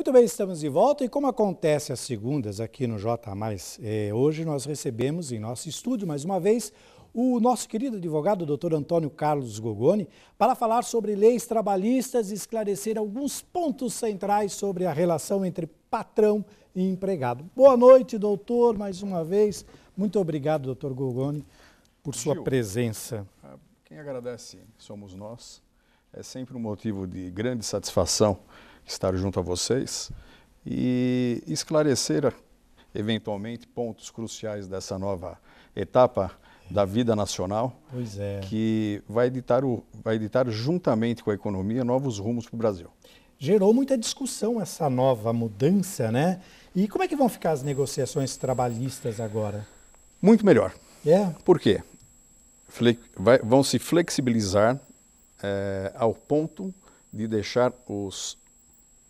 Muito bem, estamos de volta e como acontece às segundas aqui no J Mais, é, hoje nós recebemos em nosso estúdio mais uma vez o nosso querido advogado, doutor Antônio Carlos Gogoni, para falar sobre leis trabalhistas e esclarecer alguns pontos centrais sobre a relação entre patrão e empregado. Boa noite, doutor, mais uma vez. Muito obrigado, doutor Gogoni, por sua Gil, presença. Ah, quem agradece somos nós. É sempre um motivo de grande satisfação estar junto a vocês e esclarecer eventualmente pontos cruciais dessa nova etapa da vida nacional, é. que vai editar o, vai editar juntamente com a economia novos rumos para o Brasil. Gerou muita discussão essa nova mudança, né? E como é que vão ficar as negociações trabalhistas agora? Muito melhor. É. Por quê? Fle vai, vão se flexibilizar é, ao ponto de deixar os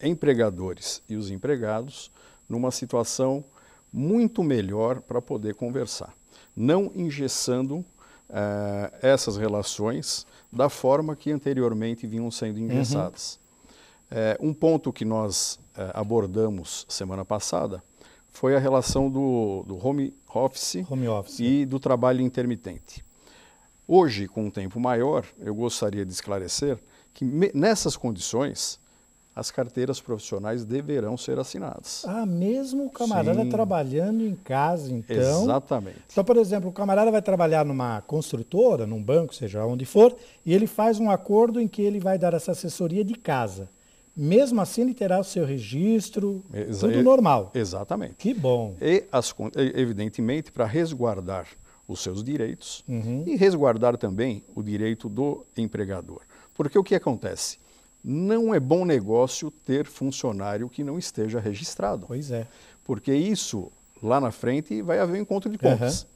empregadores e os empregados numa situação muito melhor para poder conversar, não engessando uh, essas relações da forma que anteriormente vinham sendo uhum. engessadas. Uhum. um ponto que nós uh, abordamos semana passada foi a relação do, do home, office home office e do trabalho intermitente. Hoje, com um tempo maior, eu gostaria de esclarecer que nessas condições as carteiras profissionais deverão ser assinadas. Ah, mesmo o camarada Sim. trabalhando em casa, então. Exatamente. Então, por exemplo, o camarada vai trabalhar numa construtora, num banco, seja onde for, e ele faz um acordo em que ele vai dar essa assessoria de casa. Mesmo assim, ele terá o seu registro, Exa tudo normal. Exatamente. Que bom. E, as, evidentemente, para resguardar os seus direitos uhum. e resguardar também o direito do empregador. Porque o que acontece? não é bom negócio ter funcionário que não esteja registrado. Pois é. Porque isso, lá na frente, vai haver um encontro de contas. Uhum.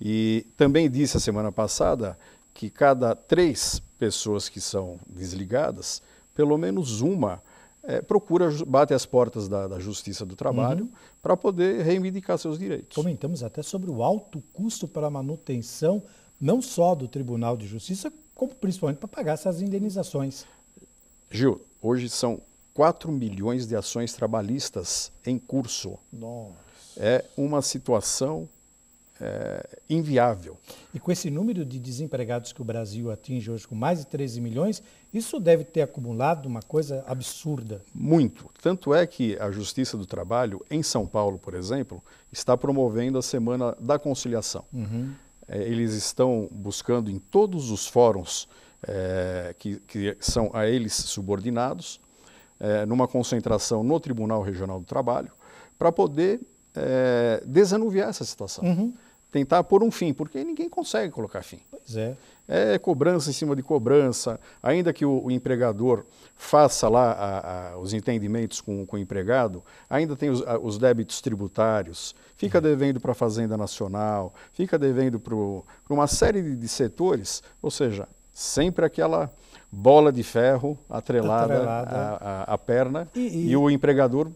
E também disse a semana passada que cada três pessoas que são desligadas, pelo menos uma é, procura bate as portas da, da Justiça do Trabalho uhum. para poder reivindicar seus direitos. Comentamos até sobre o alto custo para a manutenção, não só do Tribunal de Justiça, como principalmente para pagar essas indenizações. Gil, hoje são 4 milhões de ações trabalhistas em curso. Nossa. É uma situação é, inviável. E com esse número de desempregados que o Brasil atinge hoje, com mais de 13 milhões, isso deve ter acumulado uma coisa absurda. Muito. Tanto é que a Justiça do Trabalho, em São Paulo, por exemplo, está promovendo a Semana da Conciliação. Uhum. É, eles estão buscando em todos os fóruns é, que, que, são a eles subordinados, é, numa concentração no Tribunal Regional do Trabalho, para poder é, desanuviar essa situação. Uhum. Tentar pôr um fim, porque ninguém consegue colocar fim. Pois é. É cobrança em cima de cobrança, ainda que o, o empregador faça lá a, a, os entendimentos com, com, o empregado, ainda tem os, a, os débitos tributários, fica uhum. devendo para a Fazenda Nacional, fica devendo para uma série de, de setores, ou seja, sempre aquela bola de ferro atrelada, À, à, perna e, e, e, o empregador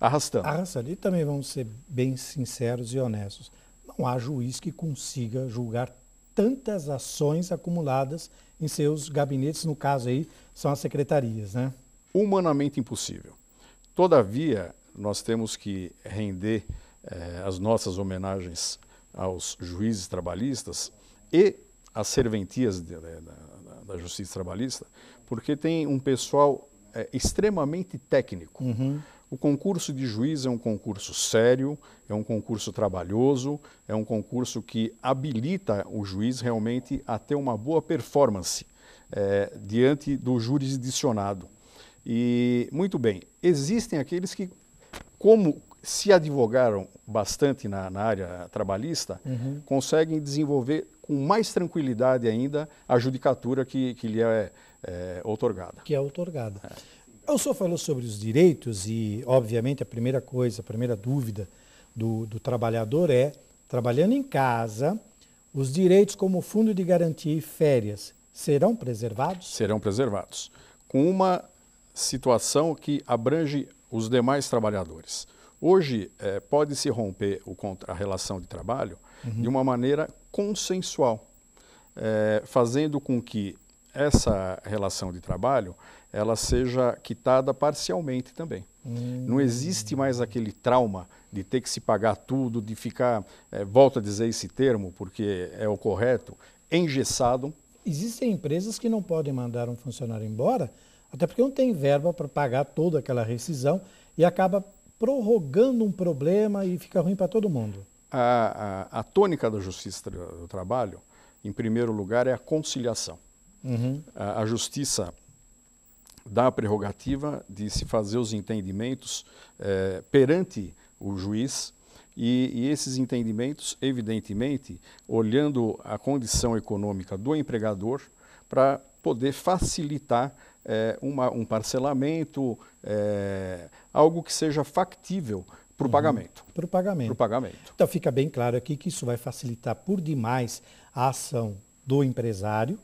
arrastando. Arrastando. E também vamos ser bem sinceros e honestos. Não há juiz que consiga julgar tantas ações acumuladas em seus gabinetes, no caso aí são as secretarias, né? Humanamente impossível. Todavia, nós temos que render eh, as nossas homenagens aos juízes trabalhistas e as serventias de, né, de, da, da, justiça trabalhista, porque tem um pessoal é, extremamente técnico. Uhum. O concurso de juiz é um concurso sério, é um concurso trabalhoso, é um concurso que habilita o juiz realmente a ter uma boa performance é, diante do jurisdicionado. E, muito bem, existem aqueles que, como se advogaram bastante na, na área trabalhista, uhum. conseguem desenvolver com mais tranquilidade ainda a judicatura que, que lhe é, é Que é otorgada É. O senhor falou sobre os direitos e, obviamente, a primeira coisa, a primeira dúvida do, do trabalhador é, trabalhando em casa, os direitos como fundo de garantia e férias serão preservados? Serão preservados, com uma situação que abrange os demais trabalhadores. Hoje, é, pode-se romper o, a relação de trabalho uhum. de uma maneira consensual, é, fazendo com que essa relação de trabalho ela seja quitada parcialmente também. Hum. Não existe mais aquele trauma de ter que se pagar tudo, de ficar, é, volto a dizer esse termo porque é o correto, engessado. Existem empresas que não podem mandar um funcionário embora, até porque não tem verba para pagar toda aquela rescisão e acaba prorrogando um problema e fica ruim para todo mundo. A, a, a, tônica da justiça do trabalho, em primeiro lugar, é a conciliação. Uhum. A, a, justiça dá a prerrogativa de se fazer os entendimentos é, perante o juiz e, e, esses entendimentos, evidentemente, olhando a condição econômica do empregador para poder facilitar é, uma, um parcelamento, é, algo que seja factível para o uhum. pagamento. Para o pagamento. Pro pagamento. Então fica bem claro aqui que isso vai facilitar por demais a ação do empresário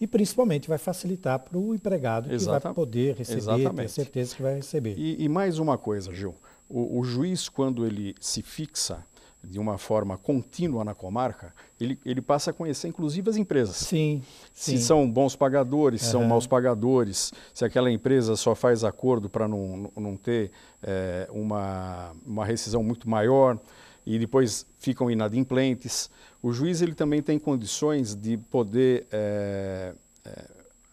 e principalmente vai facilitar para o empregado que Exata vai poder receber, ter certeza que vai receber. E, e mais uma coisa, Gil. O, o, juiz, quando ele se fixa de uma forma contínua na comarca, ele, ele passa a conhecer inclusive as empresas. Sim. Se são bons pagadores, se uhum. são maus pagadores, se aquela empresa só faz acordo para não, não ter é, uma, uma rescisão muito maior e depois ficam inadimplentes. O juiz ele também tem condições de poder é, é,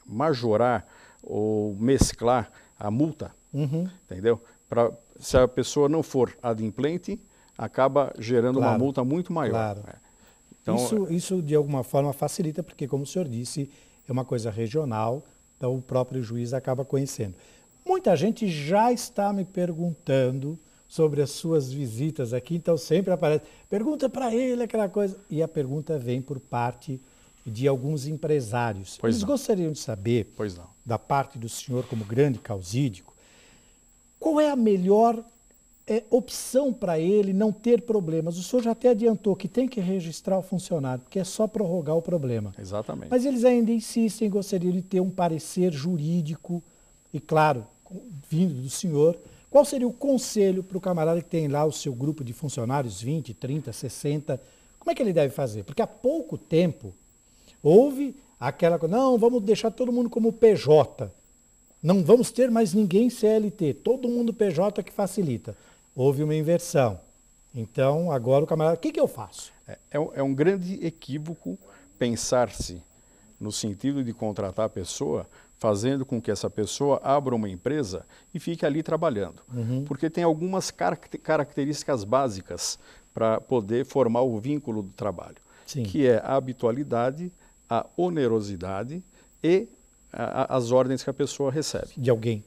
majorar ou mesclar a multa, uhum. entendeu? Pra, se a pessoa não for adimplente, acaba gerando claro, uma multa muito maior. Claro. Né? Então, isso, isso, de alguma forma, facilita, porque, como o senhor disse, é uma coisa regional, então o próprio juiz acaba conhecendo. Muita gente já está me perguntando sobre as suas visitas aqui, então sempre aparece, pergunta para ele aquela coisa, e a pergunta vem por parte de alguns empresários. Pois Eles não. gostariam de saber, da parte do senhor como grande causídico, qual é a melhor é, opção para ele não ter problemas. O senhor já até adiantou que tem que registrar o funcionário, porque é só prorrogar o problema. Exatamente. Mas eles ainda insistem, gostariam de ter um parecer jurídico, e claro, vindo do senhor. Qual seria o conselho para o camarada que tem lá o seu grupo de funcionários, 20, 30, 60? Como é que ele deve fazer? Porque há pouco tempo houve aquela não, vamos deixar todo mundo como PJ. Não vamos ter mais ninguém CLT, todo mundo PJ que facilita. Houve uma inversão. Então, agora o camarada, o que, que eu faço? É, é, é um grande equívoco pensar-se no sentido de contratar a pessoa, fazendo com que essa pessoa abra uma empresa e fique ali trabalhando. Uhum. Porque tem algumas car características básicas para poder formar o vínculo do trabalho, Sim. que é a habitualidade, a onerosidade e a, as ordens que a pessoa recebe. De alguém.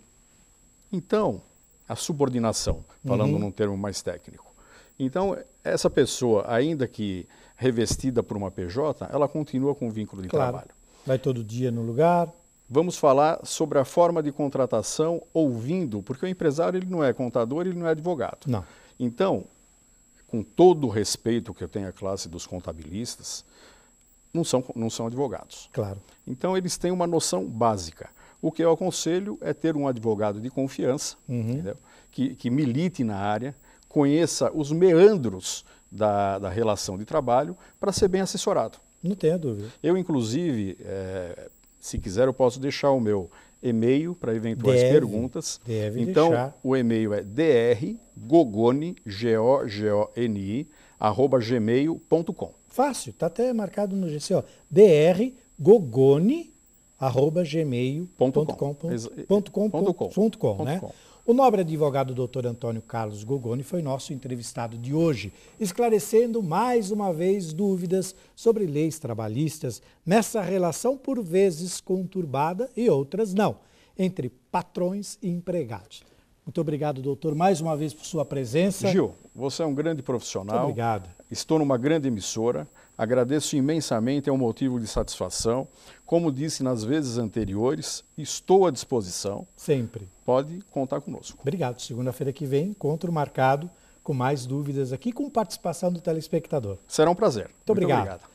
Então, a subordinação, falando uhum. num termo mais técnico. Então, essa pessoa, ainda que revestida por uma PJ, ela continua com o vínculo de claro. trabalho. Vai todo dia no lugar. Vamos falar sobre a forma de contratação ouvindo, porque o empresário ele não é contador, ele não é advogado. Não. Então, com todo o respeito que eu tenho à classe dos contabilistas, não são, não são advogados. Claro. Então, eles têm uma noção básica. O que eu aconselho é ter um advogado de confiança, uhum. que, que milite na área, conheça os meandros da, da relação de trabalho para ser bem assessorado. Não tenho dúvida. Eu, inclusive, é, se quiser, eu posso deixar o meu e-mail para eventuais deve, perguntas. Deve então, deixar. o e-mail é drgogoni, G-O-G-O-N-I, arroba gmail.com. Fácil, está até marcado no GC, ó. drgogoni, arroba gmail.com.com, né? O nobre advogado Dr. Antônio Carlos Gogoni foi nosso entrevistado de hoje, esclarecendo mais uma vez dúvidas sobre leis trabalhistas nessa relação por vezes conturbada e outras não, entre patrões e empregados. Muito obrigado, doutor, mais uma vez por sua presença. Gil, você é um grande profissional. Muito obrigado. Estou numa grande emissora. Agradeço imensamente, é um motivo de satisfação. Como disse nas vezes anteriores, estou à disposição. Sempre. Pode contar conosco. Obrigado. Segunda-feira que vem, encontro marcado com mais dúvidas aqui, com participação do telespectador. Será um prazer. Muito, Muito obrigado. obrigado.